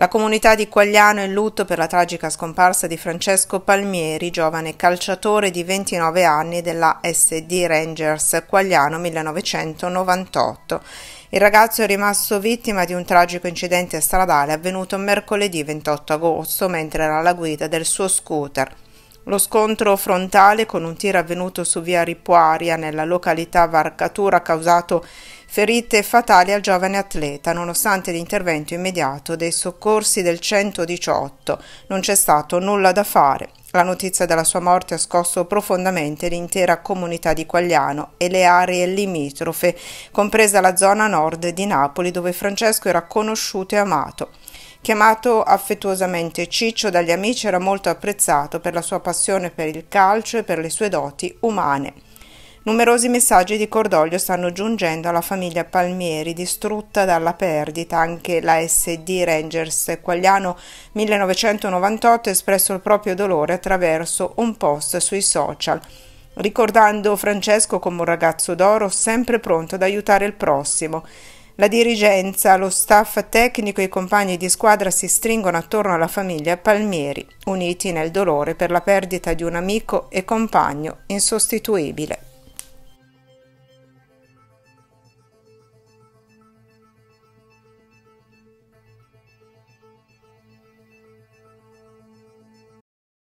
La comunità di Quagliano è in lutto per la tragica scomparsa di Francesco Palmieri, giovane calciatore di 29 anni della SD Rangers Quagliano 1998. Il ragazzo è rimasto vittima di un tragico incidente stradale avvenuto mercoledì 28 agosto mentre era alla guida del suo scooter. Lo scontro frontale con un tiro avvenuto su via Ripuaria nella località Varcatura ha causato ferite fatali al giovane atleta, nonostante l'intervento immediato dei soccorsi del 118. Non c'è stato nulla da fare. La notizia della sua morte ha scosso profondamente l'intera comunità di Quagliano e le aree limitrofe, compresa la zona nord di Napoli dove Francesco era conosciuto e amato. Chiamato affettuosamente Ciccio dagli amici era molto apprezzato per la sua passione per il calcio e per le sue doti umane. Numerosi messaggi di cordoglio stanno giungendo alla famiglia Palmieri, distrutta dalla perdita. Anche la SD Rangers Quagliano 1998 ha espresso il proprio dolore attraverso un post sui social ricordando Francesco come un ragazzo d'oro sempre pronto ad aiutare il prossimo. La dirigenza, lo staff tecnico e i compagni di squadra si stringono attorno alla famiglia Palmieri, uniti nel dolore per la perdita di un amico e compagno insostituibile.